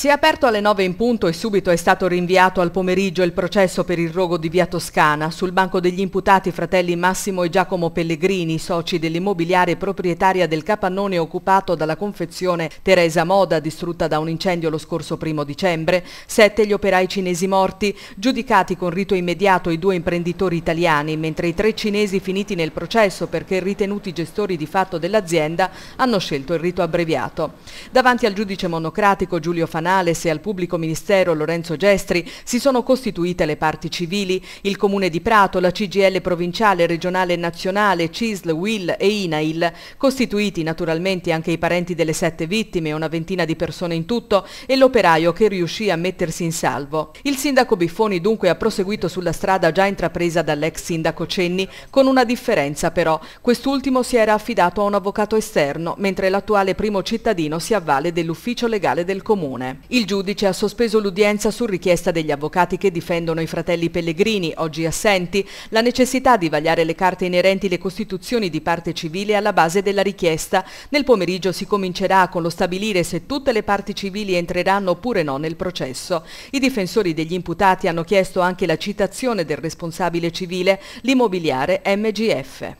Si è aperto alle 9 in punto e subito è stato rinviato al pomeriggio il processo per il rogo di Via Toscana. Sul banco degli imputati fratelli Massimo e Giacomo Pellegrini, soci dell'immobiliare proprietaria del capannone occupato dalla confezione Teresa Moda, distrutta da un incendio lo scorso primo dicembre, sette gli operai cinesi morti, giudicati con rito immediato i due imprenditori italiani, mentre i tre cinesi finiti nel processo perché ritenuti gestori di fatto dell'azienda hanno scelto il rito abbreviato. Davanti al giudice monocratico Giulio Fanati, comunale se al pubblico ministero Lorenzo Gestri si sono costituite le parti civili. Il Comune di Prato, la CGL provinciale, regionale e nazionale, CISL, WIL e INAIL, costituiti naturalmente anche i parenti delle sette vittime, una ventina di persone in tutto, e l'operaio che riuscì a mettersi in salvo. Il sindaco Biffoni dunque ha proseguito sulla strada già intrapresa dall'ex sindaco Cenni, con una differenza però. Quest'ultimo si era affidato a un avvocato esterno, mentre l'attuale primo cittadino si avvale dell'ufficio legale del comune. Il giudice ha sospeso l'udienza su richiesta degli avvocati che difendono i fratelli Pellegrini, oggi assenti, la necessità di vagliare le carte inerenti le costituzioni di parte civile alla base della richiesta. Nel pomeriggio si comincerà con lo stabilire se tutte le parti civili entreranno oppure no nel processo. I difensori degli imputati hanno chiesto anche la citazione del responsabile civile, l'immobiliare MGF.